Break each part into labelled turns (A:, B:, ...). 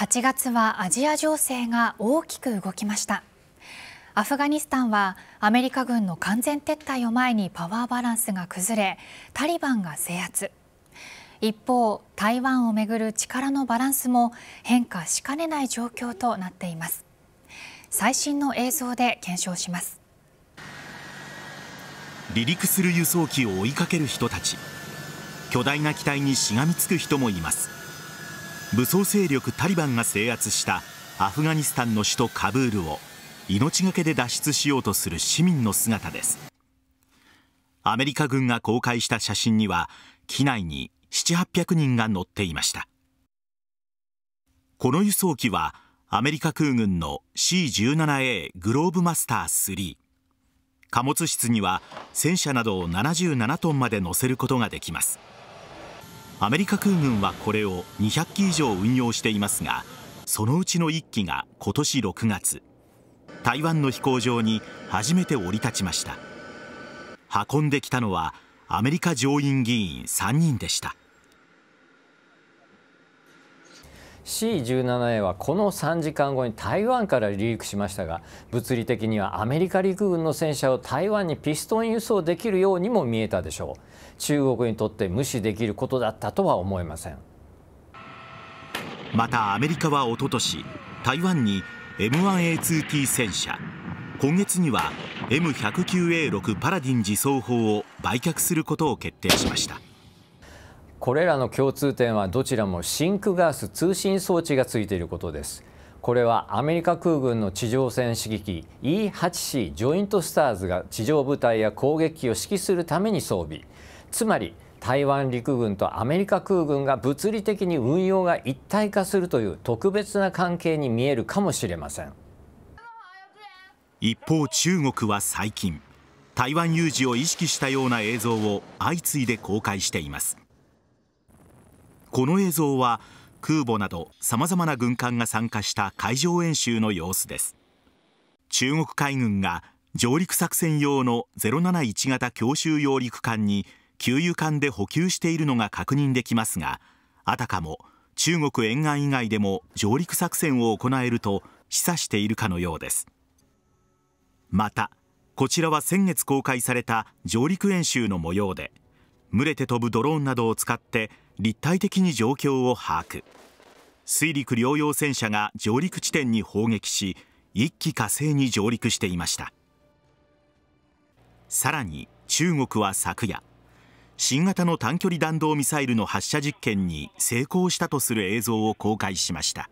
A: 8月はアジア情勢が大きく動きましたアフガニスタンはアメリカ軍の完全撤退を前にパワーバランスが崩れタリバンが制圧一方台湾をめぐる力のバランスも変化しかねない状況となっています最新の映像で検証しま
B: す離陸する輸送機を追いかける人たち巨大な機体にしがみつく人もいます武装勢力タリバンが制圧したアフガニスタンの首都カブールを命がけで脱出しようとする市民の姿ですアメリカ軍が公開した写真には機内に7800人が乗っていましたこの輸送機はアメリカ空軍の C17A グローブマスター3貨物室には戦車などを77トンまで載せることができますアメリカ空軍はこれを200機以上運用していますがそのうちの1機が今年6月台湾の飛行場に初めて降り立ちました運んできたのはアメリカ上院議員3人でした。C17A
A: はこの3時間後に台湾から離陸しましたが物理的にはアメリカ陸軍の戦車を台湾にピストン輸送できるようにも見えたでしょう中国にとって無視できることだったとは思えませんまたアメリ
B: カはおととし台湾に M1A2T 戦車今月には M109A6 パラディン自走砲を売却することを決定しまし
A: た。これらの共通点はどちらもシンクガス通信装置がついていることですこれはアメリカ空軍の地上戦指揮機 E8C ジョイントスターズが地上部隊や攻撃機を指揮するために装備つまり台湾陸軍とアメリカ空軍が物理的に運用が一体化するという特別な関係に見えるかもしれません
B: 一方中国は最近台湾有事を意識したような映像を相次いで公開していますこの映像は空母など様々な軍艦が参加した海上演習の様子です。中国海軍が上陸作戦用の071型強襲揚陸艦に給油艦で補給しているのが確認できますがあたかも中国沿岸以外でも上陸作戦を行えると示唆しているかのようですまたこちらは先月公開された上陸演習の模様で群れて飛ぶドローンなどを使って立体的に状況を把握水陸両用戦車が上陸地点に砲撃し一気火星に上陸していましたさらに中国は昨夜新型の短距離弾道ミサイルの発射実験に成功したとする映像を公開しました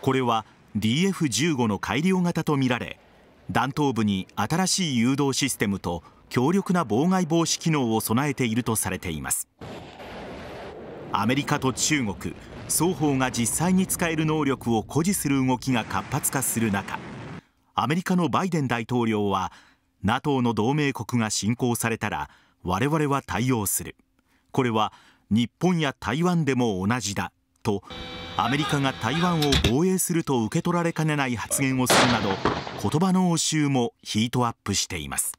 B: これは DF-15 の改良型とみられ弾頭部に新しい誘導システムと強力な妨害防止機能を備えているとされていますアメリカと中国双方が実際に使える能力を誇示する動きが活発化する中アメリカのバイデン大統領は NATO の同盟国が侵攻されたら我々は対応するこれは日本や台湾でも同じだとアメリカが台湾を防衛すると受け取られかねない発言をするなど言葉の応酬もヒートアップしています。